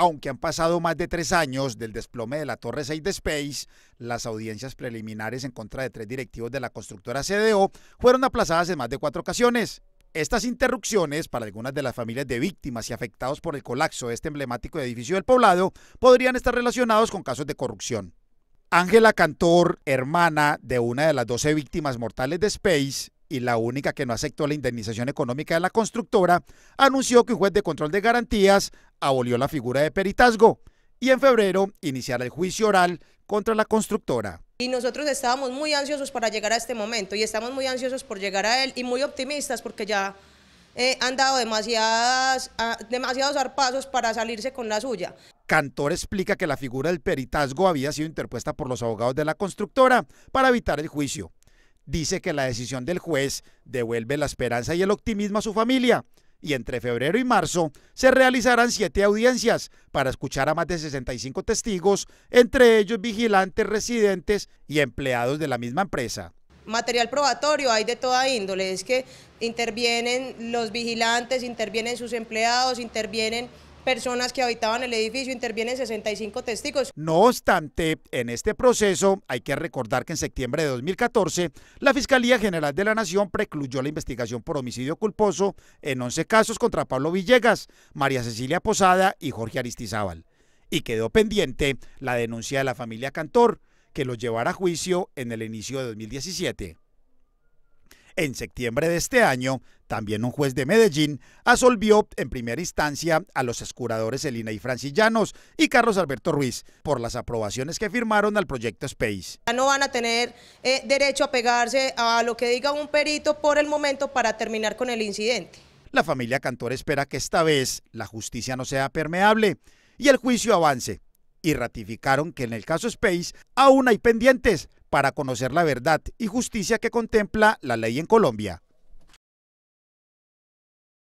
Aunque han pasado más de tres años del desplome de la Torre 6 de Space, las audiencias preliminares en contra de tres directivos de la constructora CDO fueron aplazadas en más de cuatro ocasiones. Estas interrupciones, para algunas de las familias de víctimas y afectados por el colapso de este emblemático edificio del poblado, podrían estar relacionados con casos de corrupción. Ángela Cantor, hermana de una de las 12 víctimas mortales de Space, y la única que no aceptó la indemnización económica de la constructora, anunció que un juez de control de garantías abolió la figura de peritazgo y en febrero iniciará el juicio oral contra la constructora. Y nosotros estábamos muy ansiosos para llegar a este momento y estamos muy ansiosos por llegar a él y muy optimistas porque ya eh, han dado ah, demasiados arpasos para salirse con la suya. Cantor explica que la figura del peritazgo había sido interpuesta por los abogados de la constructora para evitar el juicio. Dice que la decisión del juez devuelve la esperanza y el optimismo a su familia, y entre febrero y marzo se realizarán siete audiencias para escuchar a más de 65 testigos, entre ellos vigilantes, residentes y empleados de la misma empresa. Material probatorio hay de toda índole, es que intervienen los vigilantes, intervienen sus empleados, intervienen personas que habitaban el edificio, intervienen 65 testigos. No obstante, en este proceso hay que recordar que en septiembre de 2014 la Fiscalía General de la Nación precluyó la investigación por homicidio culposo en 11 casos contra Pablo Villegas, María Cecilia Posada y Jorge Aristizábal. Y quedó pendiente la denuncia de la familia Cantor, que lo llevará a juicio en el inicio de 2017. En septiembre de este año, también un juez de Medellín absolvió en primera instancia a los escuradores Elina y Llanos y Carlos Alberto Ruiz por las aprobaciones que firmaron al proyecto Space. Ya no van a tener eh, derecho a pegarse a lo que diga un perito por el momento para terminar con el incidente. La familia Cantor espera que esta vez la justicia no sea permeable y el juicio avance. Y ratificaron que en el caso Space aún hay pendientes para conocer la verdad y justicia que contempla la ley en Colombia.